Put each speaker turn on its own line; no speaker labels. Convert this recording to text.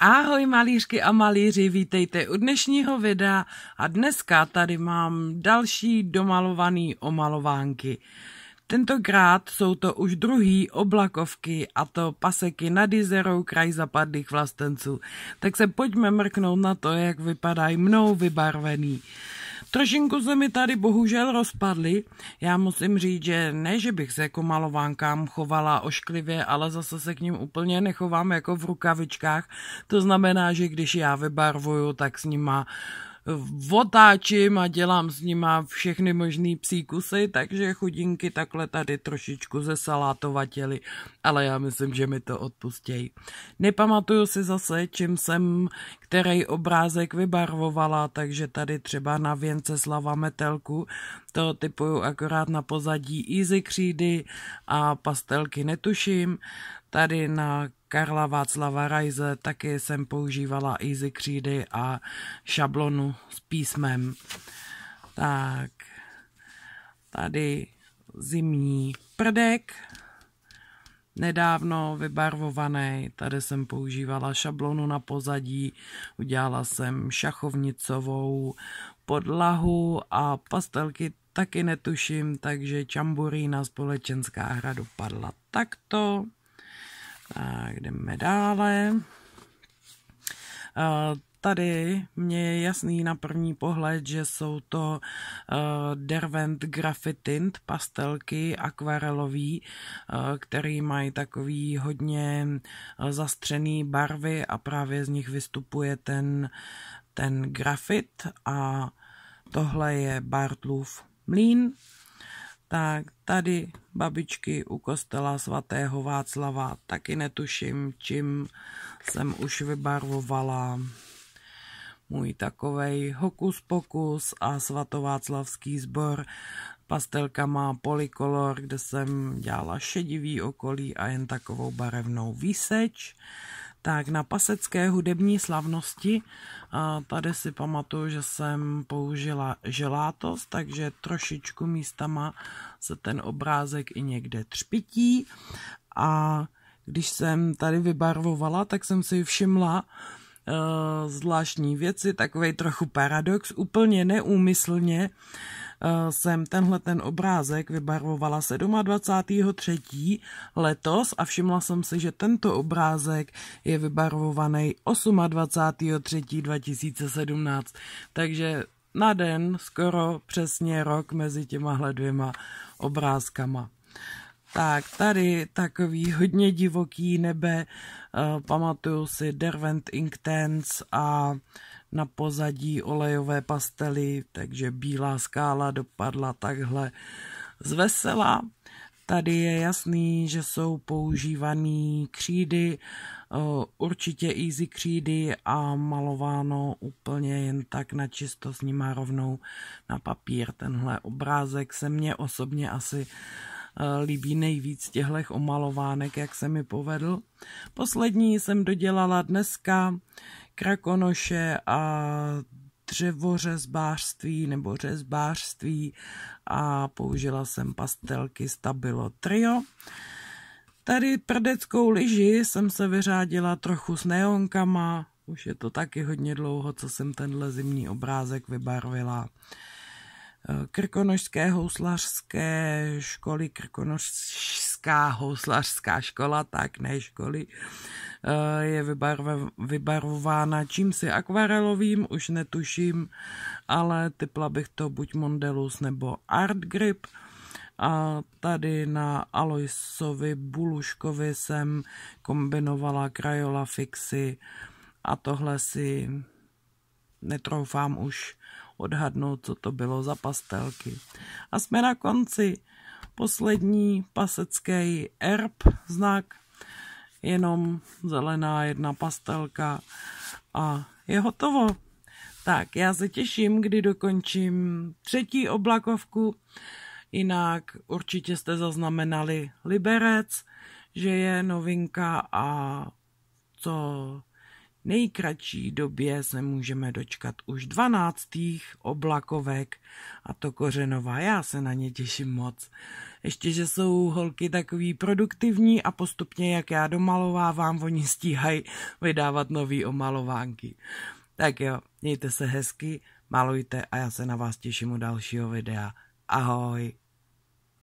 Ahoj malířky a malíři, vítejte u dnešního videa a dneska tady mám další domalovaný omalovánky. Tentokrát jsou to už druhý oblakovky a to paseky nad jezerou kraj zapadlých vlastenců. Tak se pojďme mrknout na to, jak vypadají mnou vybarvený. Trošinku se mi tady bohužel rozpadly. Já musím říct, že ne, že bych se jako malovánkám chovala ošklivě, ale zase se k ním úplně nechovám jako v rukavičkách. To znamená, že když já vybarvuju, tak s nima otáčím a dělám s nima všechny možný psí kusy, takže chudinky takhle tady trošičku ze ale já myslím, že mi to odpustějí. Nepamatuju si zase, čím jsem který obrázek vybarvovala, takže tady třeba na věnce Slava Metelku to typuju akorát na pozadí easy křídy a pastelky netuším. Tady na Karla Václava Rajze taky jsem používala easy křídy a šablonu s písmem. Tak, tady zimní prdek, nedávno vybarvovaný. Tady jsem používala šablonu na pozadí, udělala jsem šachovnicovou podlahu a pastelky taky netuším, takže čamburína společenská hra dopadla takto. Tak jdeme dále. Eh, tady mě je jasný na první pohled, že jsou to eh, dervent grafitint, pastelky akvarelový, eh, který mají takový hodně zastřený barvy a právě z nich vystupuje ten, ten grafit a tohle je Bartlův mlín tak tady babičky u kostela svatého Václava, taky netuším, čím jsem už vybarvovala můj takovej hokus pokus a svatováclavský sbor pastelka má polikolor, kde jsem dělala šedivý okolí a jen takovou barevnou výseč. Tak na pasecké hudební slavnosti, tady si pamatuju, že jsem použila želátos, takže trošičku místama se ten obrázek i někde třpití. A když jsem tady vybarvovala, tak jsem si všimla, e, zvláštní věci, takový trochu paradox, úplně neúmyslně Eh, jsem tenhle ten obrázek vybarvovala 27.3. letos a všimla jsem si, že tento obrázek je vybarvovaný 28.3.2017. Takže na den skoro přesně rok mezi těmahle dvěma obrázkama. Tak, tady takový hodně divoký nebe, uh, pamatuju si Derwent Ink a uh, na pozadí olejové pastely, takže bílá skála dopadla takhle zvesela. Tady je jasný, že jsou používané křídy, eh, určitě easy křídy a malováno úplně jen tak na čisto s nima rovnou na papír. Tenhle obrázek se mně osobně asi eh, líbí nejvíc těchto omalovánek, jak se mi povedl. Poslední jsem dodělala dneska, krakonoše a dřevořezbářství nebo řezbářství a použila jsem pastelky Stabilo Trio. Tady prdeckou lyži jsem se vyřádila trochu s neonkama, už je to taky hodně dlouho, co jsem tenhle zimní obrázek vybarvila. Krkonožské houslařské školy, Krkonožská houslařská škola, tak ne školy, eh, je vybarvována čím si akvarelovým, už netuším, ale typla bych to buď Mondelus nebo Art Grip. A tady na Aloisovi Buluškovi jsem kombinovala krajola Fixy a tohle si netroufám už odhadnout, co to bylo za pastelky. A jsme na konci poslední pasecký erb znak, jenom zelená jedna pastelka a je hotovo. Tak, já se těším, kdy dokončím třetí oblakovku, jinak určitě jste zaznamenali Liberec, že je novinka a co nejkratší době se můžeme dočkat už 12. oblakovek a to kořenová. Já se na ně těším moc. Ještě, že jsou holky takový produktivní a postupně, jak já domalovávám, oni stíhají vydávat nový omalovánky. Tak jo, mějte se hezky, malujte a já se na vás těším u dalšího videa. Ahoj!